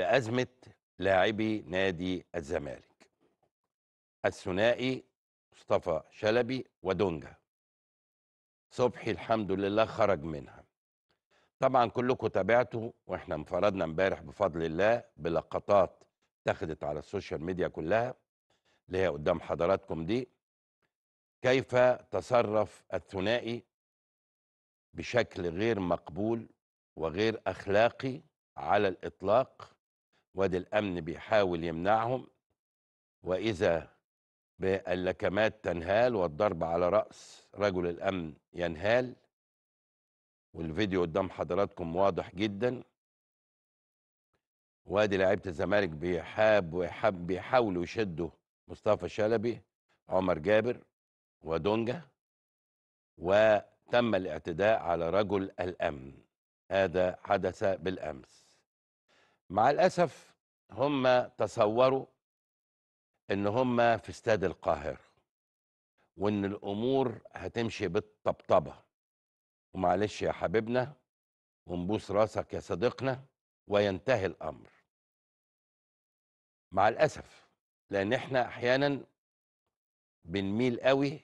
بأزمة لاعبي نادي الزمالك الثنائي مصطفى شلبي ودونجا صبحي الحمد لله خرج منها طبعا كلكم تابعتوا واحنا انفردنا امبارح بفضل الله بلقطات اتخذت على السوشيال ميديا كلها اللي هي قدام حضراتكم دي كيف تصرف الثنائي بشكل غير مقبول وغير اخلاقي على الاطلاق وادي الامن بيحاول يمنعهم واذا باللكمات تنهال والضرب على راس رجل الامن ينهال والفيديو قدام حضراتكم واضح جدا وادي لعيبه الزمالك بيحاب ويحب بيحاولوا يشدوا مصطفى شلبي عمر جابر ودونجا وتم الاعتداء على رجل الامن هذا حدث بالامس مع الأسف هم تصوروا إن هم في استاد القاهرة وإن الأمور هتمشي بالطبطبة ومعلش يا حبيبنا ونبوس راسك يا صديقنا وينتهي الأمر مع الأسف لأن إحنا أحيانا بنميل قوي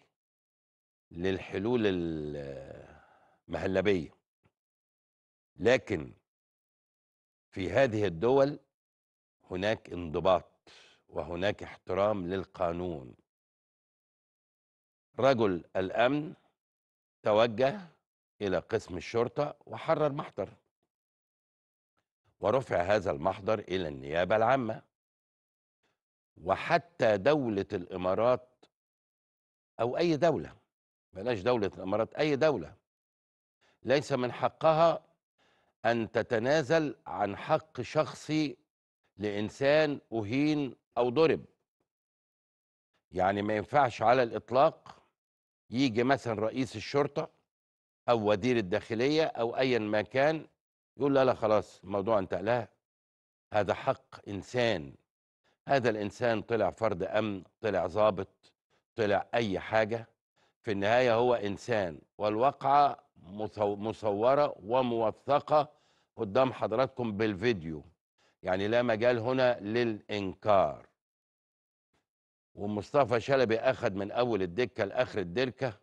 للحلول المهلبية لكن في هذه الدول هناك انضباط وهناك احترام للقانون رجل الأمن توجه إلى قسم الشرطة وحرر محضر ورفع هذا المحضر إلى النيابة العامة وحتى دولة الإمارات أو أي دولة بلاش دولة الإمارات أي دولة ليس من حقها أن تتنازل عن حق شخصي لإنسان أهين أو ضرب يعني ما ينفعش على الإطلاق يجي مثلا رئيس الشرطة أو وزير الداخلية أو أيا ما كان يقول لا لا خلاص الموضوع انتهى لا هذا حق إنسان هذا الإنسان طلع فرد أمن طلع ظابط طلع أي حاجة في النهاية هو إنسان والواقعة مصورة وموثقة قدام حضراتكم بالفيديو يعني لا مجال هنا للإنكار ومصطفى شلبي أخد من أول الدكة لآخر الدركة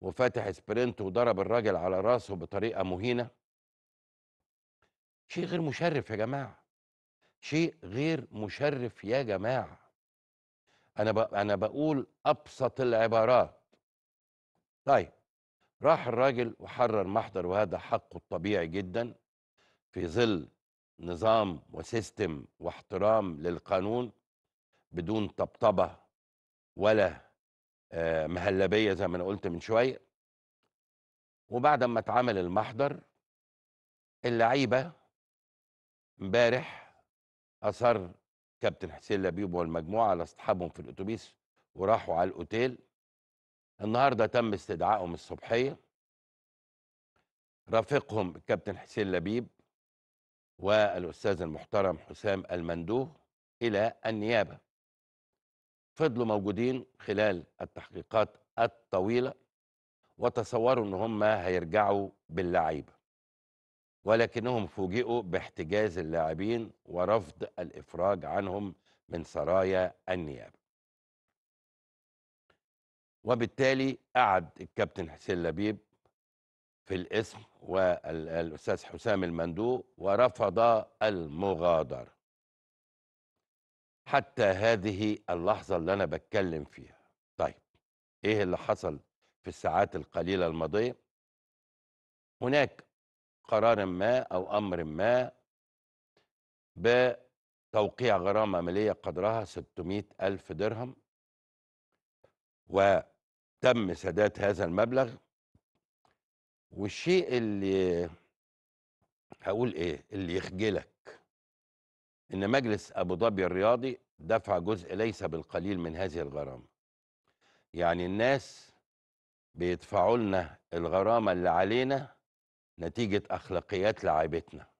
وفتح سبرنت وضرب الراجل على راسه بطريقة مهينة شيء غير مشرف يا جماعة شيء غير مشرف يا جماعه انا انا بقول ابسط العبارات طيب راح الراجل وحرر محضر وهذا حقه الطبيعي جدا في ظل نظام وسيستم واحترام للقانون بدون طبطبة ولا آه، مهلبية زي ما أنا قلت من شوية وبعد ما اتعمل المحضر اللعيبة امبارح أصر كابتن حسين لبيب والمجموعة على اصطحابهم في الأتوبيس وراحوا على الأوتيل النهارده تم استدعائهم الصبحيه رافقهم الكابتن حسين لبيب والاستاذ المحترم حسام المندوه الى النيابه فضلوا موجودين خلال التحقيقات الطويله وتصوروا ان هم هيرجعوا باللعيبه ولكنهم فوجئوا باحتجاز اللاعبين ورفض الافراج عنهم من سرايا النيابه وبالتالي قعد الكابتن حسين لبيب في الاسم والاستاذ حسام المندوق ورفض المغادره حتى هذه اللحظه اللي انا بتكلم فيها طيب ايه اللي حصل في الساعات القليله الماضيه هناك قرار ما او امر ما بتوقيع غرامه ماليه قدرها 600 الف درهم وتم سداد هذا المبلغ والشيء اللي هقول ايه اللي يخجلك ان مجلس ابو ظبي الرياضي دفع جزء ليس بالقليل من هذه الغرامه يعني الناس بيدفعوا لنا الغرامه اللي علينا نتيجه اخلاقيات لعيبتنا